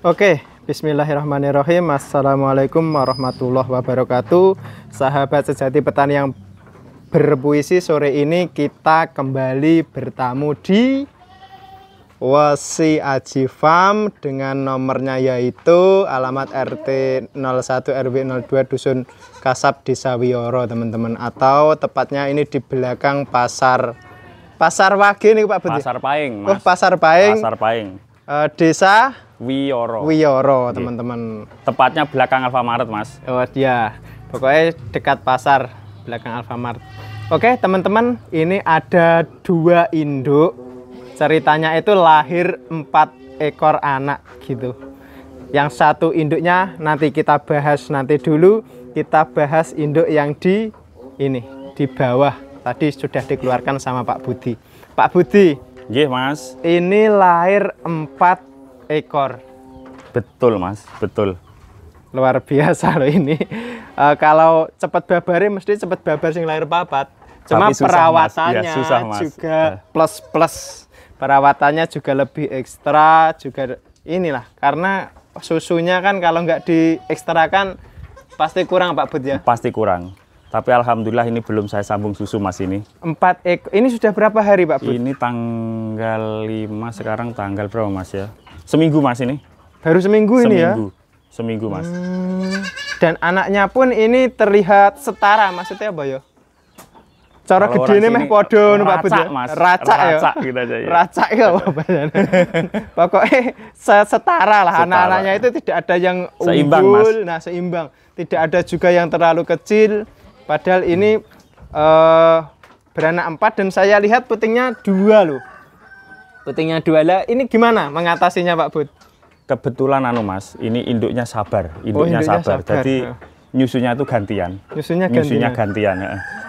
Oke, bismillahirrahmanirrahim. Assalamualaikum warahmatullahi wabarakatuh. Sahabat sejati petani yang berpuisi sore ini kita kembali bertamu di Wasi Aji Farm dengan nomornya yaitu alamat RT 01 RW 02 Dusun Kasab Desa Wiyoro teman-teman atau tepatnya ini di belakang pasar Pasar Wage nih Pak Budi. Pasar Paing. Oh, Mas. Pasar Paing. Pasar Paing. Eh, desa Wiyoro. Wiyoro, iya. teman-teman. Tepatnya belakang Alfamart, Mas. Oh, iya. Pokoknya dekat pasar belakang Alfamart. Oke, teman-teman, ini ada dua induk. Ceritanya itu lahir empat ekor anak gitu. Yang satu induknya nanti kita bahas nanti dulu. Kita bahas induk yang di ini, di bawah. Tadi sudah dikeluarkan sama Pak Budi. Pak Budi, iya Mas. Ini lahir empat ekor. Betul mas, betul. Luar biasa lo ini. Uh, kalau cepat babari mesti cepat babar sing lahir papat. Cuma susah, iya, perawatannya mas. Ya, susah, mas. juga eh. plus plus perawatannya juga lebih ekstra juga inilah karena susunya kan kalau nggak diekstrakan pasti kurang Pak Bud ya. Pasti kurang. Tapi alhamdulillah ini belum saya sambung susu Mas ini. Empat ekor. Ini sudah berapa hari Pak Bud? Ini tanggal lima sekarang tanggal berapa Mas ya? Seminggu mas ini? Baru seminggu, seminggu. ini ya? Seminggu seminggu mas. Hmm. Dan anaknya pun ini terlihat setara maksudnya apa ya? Cara gede ini meh podo Pak Bud ya? Mas. Racak, ya? Gitu iya. racak ya? Gitu aja, ya. Racak ya apa Pokoknya setara lah anak-anaknya itu tidak ada yang seimbang, unggul, mas. nah seimbang. Tidak ada juga yang terlalu kecil. Padahal ini hmm. uh, beranak empat dan saya lihat putingnya dua loh. Putingnya dua lah. Ini gimana mengatasinya Pak Bud? Kebetulan anu Mas, ini induknya sabar, oh, induknya, oh, induknya sabar. sabar. Jadi ya. nyusunya itu gantian. Nyusunya gantian. Nyusunya gantian.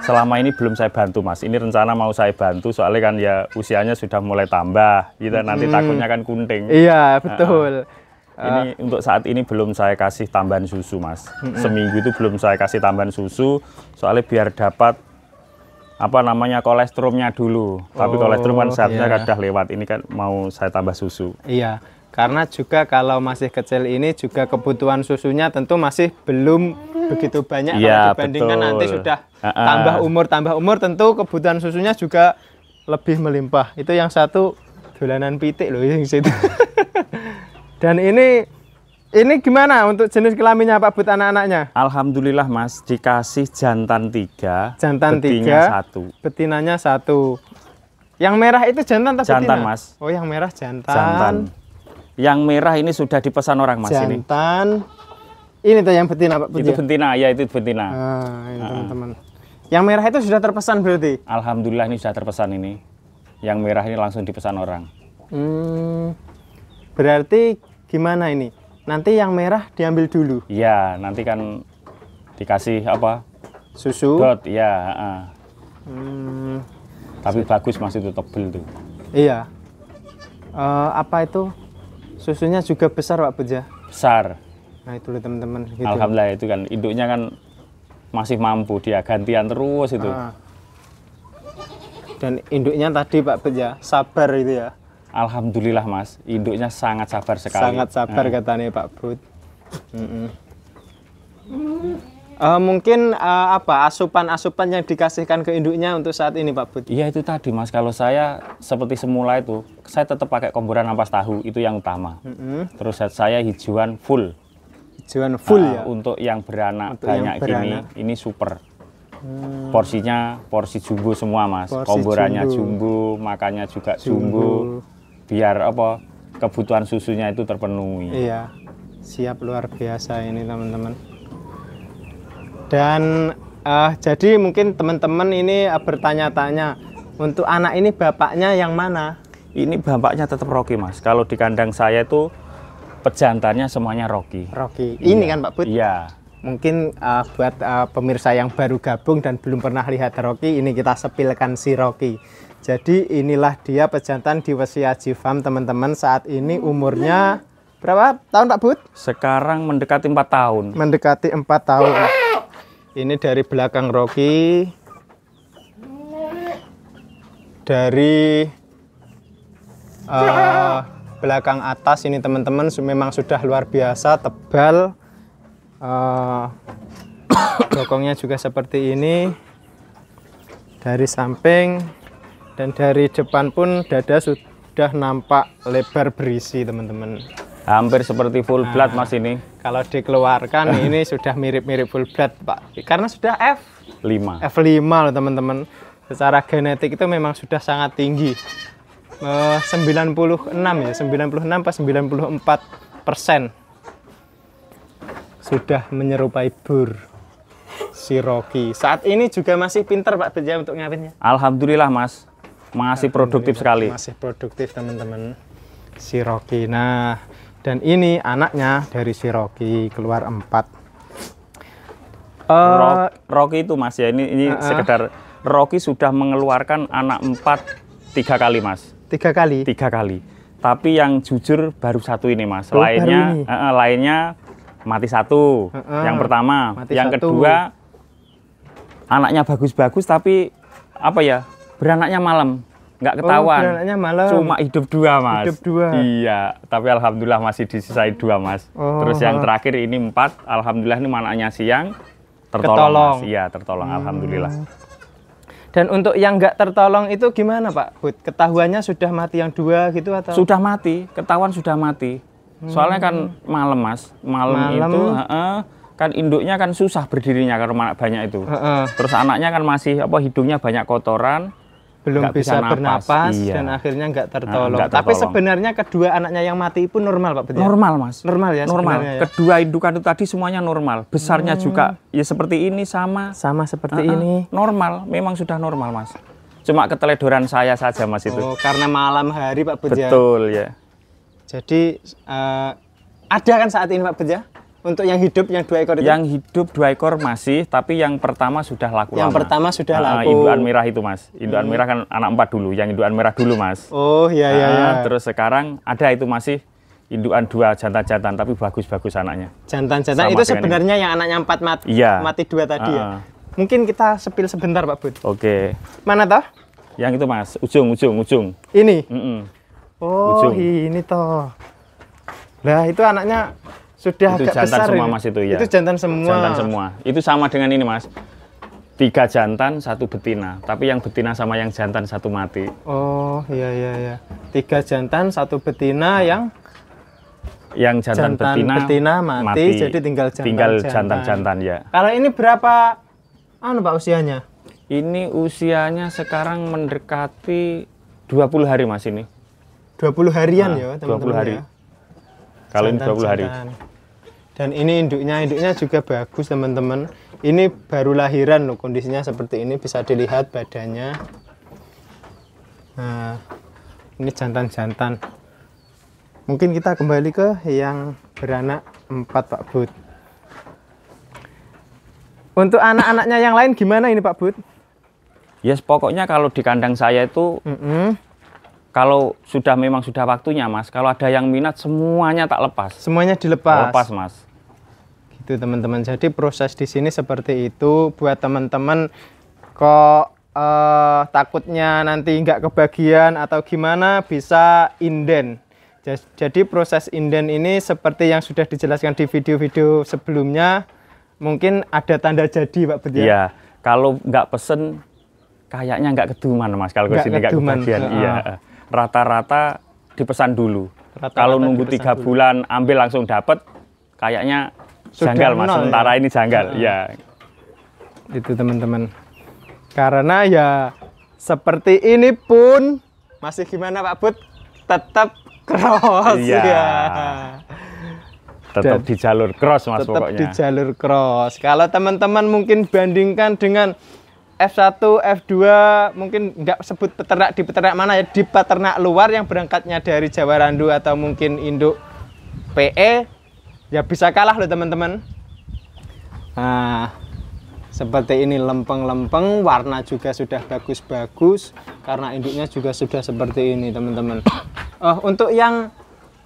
Selama ini belum saya bantu Mas. Ini rencana mau saya bantu soalnya kan ya usianya sudah mulai tambah. Gitu hmm. nanti takutnya kan kunting. Iya, betul. Ini uh, untuk saat ini belum saya kasih tambahan susu, Mas. Hmm. Seminggu itu belum saya kasih tambahan susu, soalnya biar dapat apa namanya kolesterolnya dulu. Oh, Tapi kolesterol kan seharusnya iya. sudah lewat. Ini kan mau saya tambah susu. Iya. Karena juga kalau masih kecil ini juga kebutuhan susunya tentu masih belum begitu banyak ya, kalau iya, dibandingkan betul. nanti sudah uh -uh. tambah umur tambah umur tentu kebutuhan susunya juga lebih melimpah. Itu yang satu dolanan pitik loh yang situ. Dan ini ini gimana untuk jenis kelaminnya Pak But anak-anaknya? Alhamdulillah Mas, dikasih jantan tiga, jantan betina tiga, satu, betinanya satu. Yang merah itu jantan tapi jantan, betina? Mas. Oh, yang merah jantan. Jantan. Yang merah ini sudah dipesan orang Mas jantan. ini. Jantan. Ini tuh yang betina Pak But. Itu ya? betina, ya itu betina. Ah, ini ah. teman-teman. Yang merah itu sudah terpesan berarti? Alhamdulillah ini sudah terpesan ini. Yang merah ini langsung dipesan orang. Hmm, berarti gimana ini? Nanti yang merah diambil dulu. Iya, nanti kan dikasih apa? Susu. Dot, ya. Uh. Hmm. Tapi bagus masih tuh tebel tuh. Iya. Uh, apa itu? Susunya juga besar Pak Beja? Besar. Nah itu loh teman-teman. Gitu. Alhamdulillah itu kan induknya kan masih mampu dia gantian terus itu. Uh. Dan induknya tadi Pak Beja sabar itu ya. Alhamdulillah Mas, induknya sangat sabar sekali. Sangat sabar nah. katanya Pak Bud. Mm -mm. Uh, eh, mungkin uh, apa asupan-asupan yang dikasihkan ke induknya untuk saat ini Pak Bud? Iya itu tadi Mas, kalau saya seperti semula itu, saya tetap pakai komburan ampas tahu itu yang utama. Mm -hmm. Terus saya hijauan full. Hijauan full uh, ya. Untuk yang beranak untuk banyak yang beranak. gini, ini super. Hmm. Porsinya porsi jumbo semua mas, Porsi komburannya jumbo. jumbo, makannya juga jumbo. jumbo biar apa kebutuhan susunya itu terpenuhi. Iya. Siap luar biasa ini teman-teman. Dan uh, jadi mungkin teman-teman ini eh, bertanya-tanya untuk anak ini bapaknya yang mana? Ini bapaknya tetap Rocky, Mas. Kalau di kandang saya itu pejantannya semuanya Rocky. Rocky. Ini iya. kan Pak Put? Iya. Mungkin uh, buat uh, pemirsa yang baru gabung dan belum pernah lihat Rocky, ini kita sepilkan si Rocky. Jadi inilah dia pejantan di Wesia Farm, teman-teman saat ini umurnya berapa tahun Pak Bud? Sekarang mendekati empat tahun. Mendekati empat tahun. Ini dari belakang Rocky. Dari uh, belakang atas ini teman-teman memang sudah luar biasa tebal. Uh, juga seperti ini. Dari samping dan dari depan pun dada sudah nampak lebar berisi teman-teman hampir seperti full nah, blood mas ini kalau dikeluarkan ini sudah mirip-mirip full blood pak karena sudah F5 F5 loh teman-teman secara genetik itu memang sudah sangat tinggi eh, uh, 96 ya 96 pas 94 persen sudah menyerupai bur si Rocky saat ini juga masih pinter Pak Beja untuk ngawinnya Alhamdulillah Mas masih produktif sekali. Masih produktif teman-teman. Si Rocky. Nah, dan ini anaknya dari si Rocky keluar empat. Uh, Rocky itu mas ya ini ini uh, sekedar Rocky sudah mengeluarkan anak empat tiga kali mas. Tiga kali. Tiga kali. Tapi yang jujur baru satu ini mas. Oh, lainnya ini. Uh, lainnya mati satu. Uh, uh, yang pertama. Mati yang satu. kedua anaknya bagus-bagus tapi apa ya beranaknya malam nggak oh, ketahuan. Oh, malam. Cuma hidup dua mas. Hidup dua. Iya, tapi alhamdulillah masih disisai dua mas. Oh, Terus yang terakhir ini empat, alhamdulillah ini mananya siang tertolong. tertolong. Mas. Iya tertolong, hmm. alhamdulillah. Dan untuk yang nggak tertolong itu gimana Pak? Bud? Ketahuannya sudah mati yang dua gitu atau? Sudah mati, ketahuan sudah mati. Hmm. Soalnya kan malam mas, malam, malam. itu -he, kan induknya kan susah berdirinya karena banyak itu. he -he. Terus anaknya kan masih apa hidungnya banyak kotoran belum bisa, bisa bernapas iya. dan akhirnya nggak nah, tertolong. tertolong. Tapi sebenarnya kedua anaknya yang mati pun normal Pak Betul. Ya? Normal Mas. Normal ya. Normal. Ya? Kedua indukan itu tadi semuanya normal. Besarnya hmm. juga ya seperti ini sama. Sama seperti uh -uh. ini. Normal, memang sudah normal Mas. Cuma keteledoran saya saja Mas itu. Oh, karena malam hari Pak ya? Betul ya. Jadi uh, ada kan saat ini Pak Benya? Untuk yang hidup yang dua ekor itu? Yang hidup dua ekor masih, tapi yang pertama sudah laku Yang lama. pertama sudah nah, laku. Induan merah itu mas. Induan hmm. merah kan anak empat dulu, yang induan merah dulu mas. Oh iya iya. Nah, iya. Terus sekarang ada itu masih induan dua jantan-jantan, tapi bagus-bagus anaknya. Jantan-jantan itu sebenarnya ini. yang anaknya empat mati, iya. mati dua tadi uh, ya. Ah, ah. Mungkin kita sepil sebentar Pak Bud. Oke. Okay. Mana toh? Yang itu mas, ujung ujung ujung. Ini. Mm -mm. Oh ujung. ini toh. Nah itu anaknya sudah itu agak jantan besar semua ini. mas itu ya itu jantan semua jantan semua itu sama dengan ini mas tiga jantan satu betina tapi yang betina sama yang jantan satu mati oh iya iya iya tiga jantan satu betina hmm. yang yang jantan, jantan betina, betina mati, mati jadi tinggal jantan tinggal jantan jantan ya kalau ini berapa anu pak usianya ini usianya sekarang mendekati 20 hari mas ini 20 harian nah, ya teman-teman hari ya. kalau ini 20 hari dan ini induknya induknya juga bagus teman-teman ini baru lahiran loh kondisinya seperti ini bisa dilihat badannya nah ini jantan-jantan mungkin kita kembali ke yang beranak 4 Pak Bud untuk anak-anaknya yang lain gimana ini Pak Bud? Yes, pokoknya kalau di kandang saya itu mm -hmm kalau sudah memang sudah waktunya mas kalau ada yang minat semuanya tak lepas semuanya dilepas lepas mas gitu teman-teman jadi proses di sini seperti itu buat teman-teman kok eh, takutnya nanti nggak kebagian atau gimana bisa inden jadi proses inden ini seperti yang sudah dijelaskan di video-video sebelumnya mungkin ada tanda jadi Pak Budi ya? iya kalau nggak pesen kayaknya nggak keduman mas kalau ke sini nggak kebagian iya rata-rata dipesan dulu Rata -rata kalau nunggu tiga bulan ambil langsung dapat kayaknya sudah janggal mas, ya? Sementara ya? ini janggal. Nah. Ya. Itu teman-teman. Karena ya seperti ini pun masih gimana Pak Bud? Tetap cross iya. ya. Tetap Dan di jalur cross mas tetap pokoknya. Tetap di jalur cross. Kalau teman-teman mungkin bandingkan dengan F1, F2 mungkin nggak sebut peternak di peternak mana ya di peternak luar yang berangkatnya dari Jawa Randu atau mungkin induk PE ya bisa kalah loh teman-teman nah seperti ini lempeng-lempeng warna juga sudah bagus-bagus karena induknya juga sudah seperti ini teman-teman oh untuk yang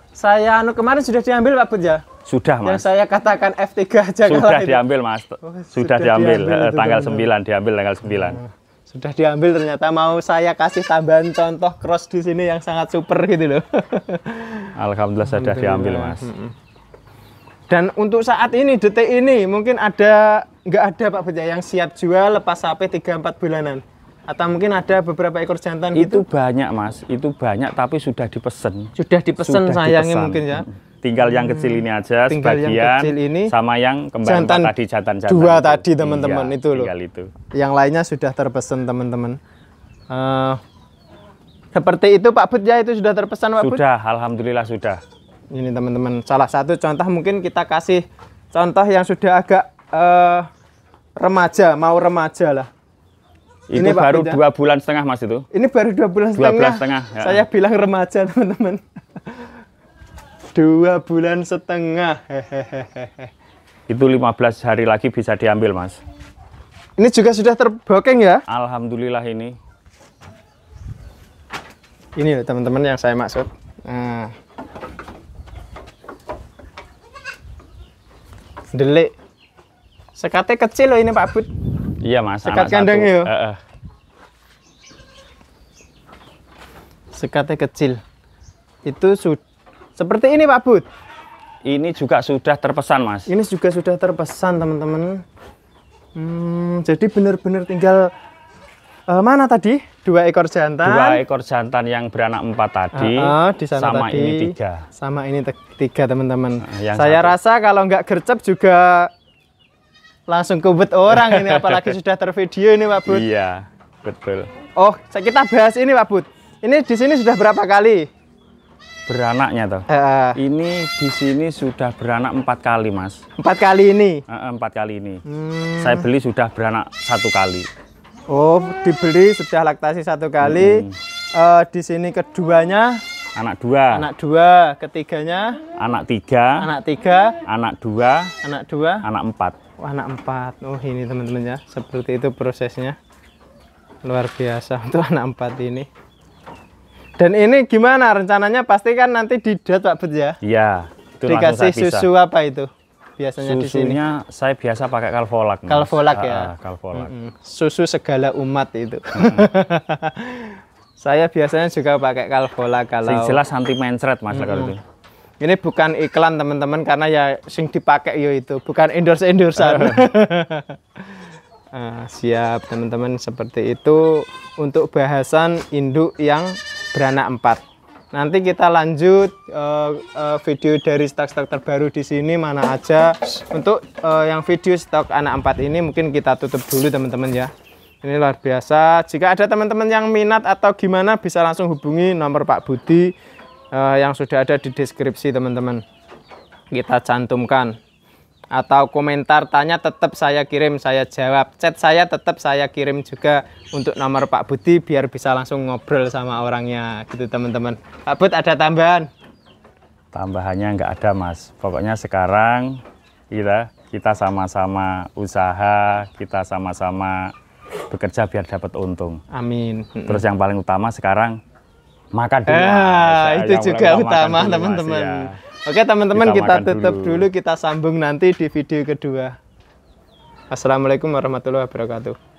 saya anu kemarin sudah diambil Pak Bud ya sudah mas yang saya katakan F3 aja sudah diambil mas oh, sudah, sudah diambil, diambil eh, tanggal teman. 9 diambil tanggal 9 oh, sudah diambil ternyata mau saya kasih tambahan contoh cross di sini yang sangat super gitu loh Alhamdulillah sudah diambil mas dan untuk saat ini, detik ini, mungkin ada nggak ada Pak Beja yang siap jual lepas HP 3-4 bulanan? Atau mungkin ada beberapa ekor jantan itu gitu? banyak mas, itu banyak tapi sudah dipesen. Sudah dipesen sudah sayangnya dipesan. mungkin ya? Tinggal yang kecil hmm. ini aja tinggal sebagian, yang kecil ini, sama yang kembali jantan, tadi jantan-jantan. Dua itu. tadi iya, teman-teman itu loh. itu. Yang lainnya sudah terpesen teman-teman. Uh, seperti itu Pak Bud itu sudah terpesan Pak Bud? Alhamdulillah sudah ini teman-teman salah satu contoh mungkin kita kasih contoh yang sudah agak uh, remaja mau remaja lah itu ini baru Pak, dua bulan setengah mas itu ini baru dua bulan dua setengah, bulan setengah ya. saya bilang remaja teman-teman dua bulan setengah hehehe itu 15 hari lagi bisa diambil mas ini juga sudah terbokeng ya Alhamdulillah ini ini teman-teman yang saya maksud nah delik sekatnya kecil loh ini Pak Bud iya mas sekat kandang ya uh, uh. sekatnya kecil itu sudah seperti ini Pak Bud ini juga sudah terpesan mas ini juga sudah terpesan teman-teman hmm, jadi benar-benar tinggal Uh, mana tadi? Dua ekor jantan. Dua ekor jantan yang beranak empat tadi. Uh, uh, di sana sama tadi. ini tiga. Sama ini tiga teman-teman. Uh, Saya satu. rasa kalau nggak gercep juga langsung kubet orang ini apalagi sudah tervideo ini Pak Bud. Iya, betul. Oh, kita bahas ini Pak Bud. Ini di sini sudah berapa kali? Beranaknya toh. Uh, ini di sini sudah beranak empat kali mas. Empat kali ini. Uh, empat kali ini. Hmm. Saya beli sudah beranak satu kali. Oh, dibeli sudah laktasi satu kali. Hmm. Uh, di sini keduanya anak dua, anak dua, ketiganya anak tiga, anak tiga, anak dua, anak dua, anak empat. Oh, anak empat. Oh, ini teman-teman ya, seperti itu prosesnya. Luar biasa untuk anak empat ini. Dan ini gimana rencananya? Pasti kan nanti didot Pak Bet ya? Iya. Dikasih susu apa itu? biasanya Susunya, di sini? Susunya saya biasa pakai kalvolak. Mas. Kalvolak ya. Ah, kalvolak. Ah, mm -hmm. Susu segala umat itu. Mm. saya biasanya juga pakai kalvolak kalau. Sing jelas anti mencret mas mm. kalau itu. Ini bukan iklan teman-teman karena ya sing dipakai yo itu bukan endorse endorsean. ah, siap teman-teman seperti itu untuk bahasan induk yang beranak empat. Nanti kita lanjut uh, uh, video dari stok-stok terbaru di sini mana aja. Untuk uh, yang video stok anak empat ini mungkin kita tutup dulu teman-teman ya. Ini luar biasa. Jika ada teman-teman yang minat atau gimana bisa langsung hubungi nomor Pak Budi uh, yang sudah ada di deskripsi teman-teman. Kita cantumkan atau komentar tanya tetap saya kirim saya jawab chat saya tetap saya kirim juga untuk nomor Pak Budi biar bisa langsung ngobrol sama orangnya gitu teman-teman Pak Bud ada tambahan tambahannya nggak ada mas pokoknya sekarang kita kita sama-sama usaha kita sama-sama bekerja biar dapat untung amin terus yang paling utama sekarang makan dulu. Ah, ya, itu juga utama teman-teman. Iya. Oke teman-teman kita, kita tutup dulu. dulu kita sambung nanti di video kedua. Assalamualaikum warahmatullahi wabarakatuh.